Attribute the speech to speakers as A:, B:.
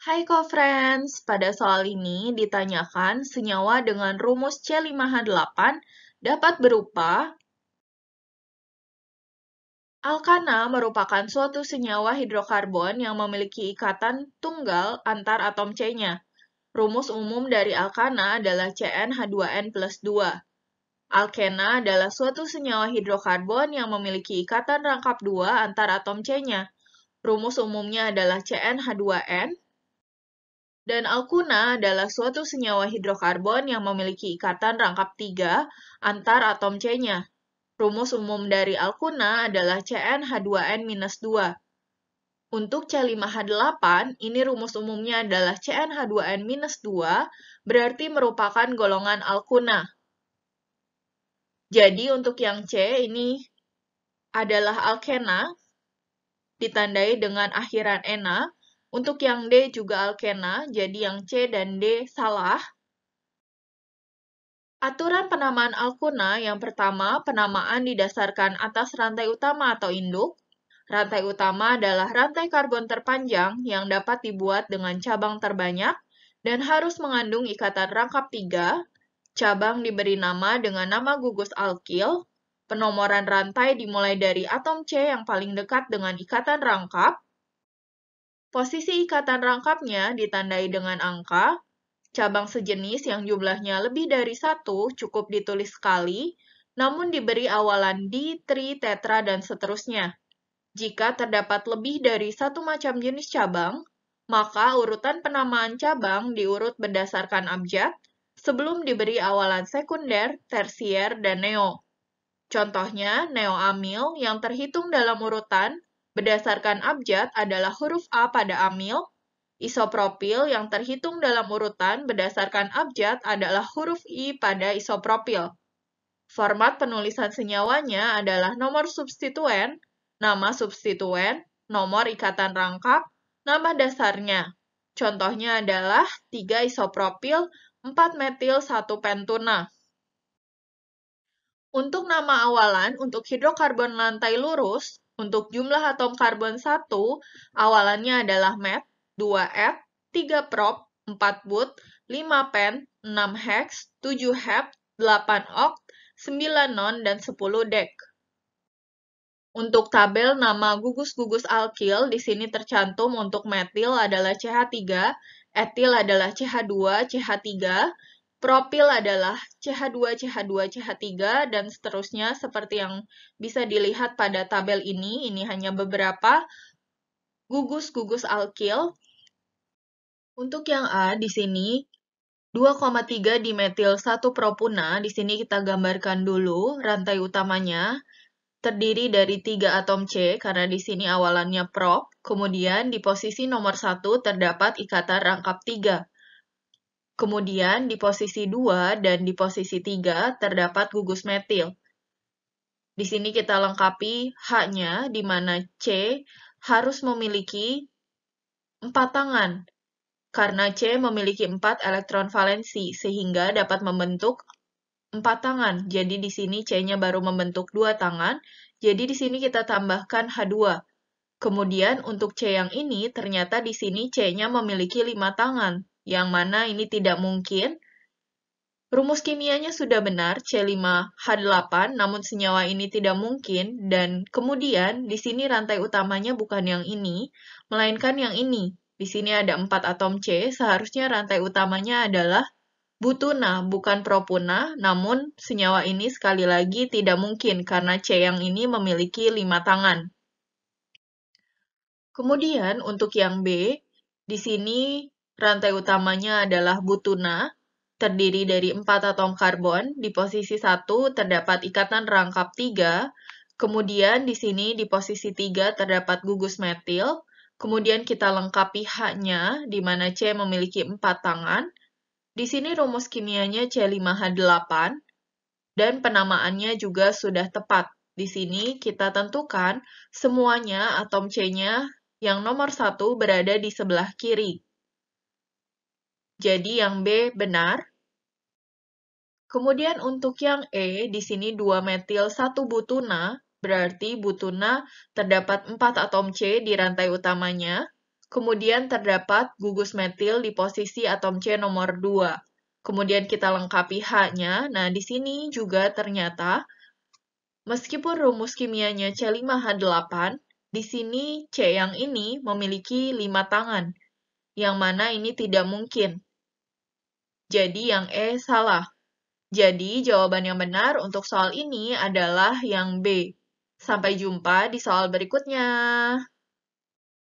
A: Hai co-friends, pada soal ini ditanyakan senyawa dengan rumus C5H8 dapat berupa Alkana merupakan suatu senyawa hidrokarbon yang memiliki ikatan tunggal antar atom C-nya. Rumus umum dari alkana adalah CnH2n plus 2. Alkena adalah suatu senyawa hidrokarbon yang memiliki ikatan rangkap 2 antar atom C-nya. Rumus umumnya adalah CnH2n dan alkuna adalah suatu senyawa hidrokarbon yang memiliki ikatan rangkap 3 antar atom C-nya. Rumus umum dari alkuna adalah CnH2n-2. Untuk C5H8, ini rumus umumnya adalah CnH2n-2, berarti merupakan golongan alkuna. Jadi untuk yang C ini adalah alkena, ditandai dengan akhiran ena, untuk yang D juga alkena, jadi yang C dan D salah. Aturan penamaan alkuna yang pertama, penamaan didasarkan atas rantai utama atau induk. Rantai utama adalah rantai karbon terpanjang yang dapat dibuat dengan cabang terbanyak dan harus mengandung ikatan rangkap tiga. Cabang diberi nama dengan nama gugus alkil. Penomoran rantai dimulai dari atom C yang paling dekat dengan ikatan rangkap, Posisi ikatan rangkapnya ditandai dengan angka, cabang sejenis yang jumlahnya lebih dari satu cukup ditulis sekali, namun diberi awalan di, tri, tetra, dan seterusnya. Jika terdapat lebih dari satu macam jenis cabang, maka urutan penamaan cabang diurut berdasarkan abjad sebelum diberi awalan sekunder, tersier, dan neo. Contohnya, neoamil yang terhitung dalam urutan berdasarkan abjad adalah huruf A pada amil, isopropil yang terhitung dalam urutan berdasarkan abjad adalah huruf I pada isopropil. Format penulisan senyawanya adalah nomor substituen, nama substituen, nomor ikatan rangkap, nama dasarnya. Contohnya adalah 3 isopropil, 4 metil, 1 pentuna. Untuk nama awalan untuk hidrokarbon lantai lurus, untuk jumlah atom karbon 1, awalannya adalah MET, 2F, 3 prop, 4 but, 5 pen, 6 hex, 7 hep, 8 oct, 9 non, dan 10 dek. Untuk tabel nama gugus-gugus alkil, di sini tercantum untuk metil adalah CH3, etil adalah CH2, CH3, Propil adalah CH2, CH2, CH3, dan seterusnya seperti yang bisa dilihat pada tabel ini. Ini hanya beberapa gugus-gugus alkil. Untuk yang A di sini, 2,3 dimetil 1 propuna, di sini kita gambarkan dulu rantai utamanya, terdiri dari 3 atom C karena di sini awalannya prop, kemudian di posisi nomor 1 terdapat ikatan rangkap 3. Kemudian di posisi 2 dan di posisi 3 terdapat gugus metil. Di sini kita lengkapi H-nya, di mana C harus memiliki 4 tangan. Karena C memiliki 4 elektron valensi, sehingga dapat membentuk 4 tangan. Jadi di sini C-nya baru membentuk 2 tangan, jadi di sini kita tambahkan H2. Kemudian untuk C yang ini, ternyata di sini C-nya memiliki 5 tangan, yang mana ini tidak mungkin. Rumus kimianya sudah benar, C5H8, namun senyawa ini tidak mungkin, dan kemudian di sini rantai utamanya bukan yang ini, melainkan yang ini. Di sini ada 4 atom C, seharusnya rantai utamanya adalah butuna, bukan propuna, namun senyawa ini sekali lagi tidak mungkin karena C yang ini memiliki 5 tangan. Kemudian untuk yang B, di sini Rantai utamanya adalah butuna, terdiri dari empat atom karbon. Di posisi satu terdapat ikatan rangkap tiga, kemudian di sini di posisi tiga terdapat gugus metil, kemudian kita lengkapi H-nya, di mana C memiliki empat tangan. Di sini rumus kimianya C5H8, dan penamaannya juga sudah tepat. Di sini kita tentukan semuanya atom C-nya yang nomor satu berada di sebelah kiri. Jadi yang B benar. Kemudian untuk yang E, di sini 2-metil 1-butuna, berarti butuna terdapat 4 atom C di rantai utamanya. Kemudian terdapat gugus metil di posisi atom C nomor 2. Kemudian kita lengkapi H-nya. Nah, di sini juga ternyata meskipun rumus kimianya C5H8, di sini C yang ini memiliki 5 tangan, yang mana ini tidak mungkin. Jadi yang E salah. Jadi jawaban yang benar untuk soal ini adalah yang B. Sampai jumpa di soal berikutnya.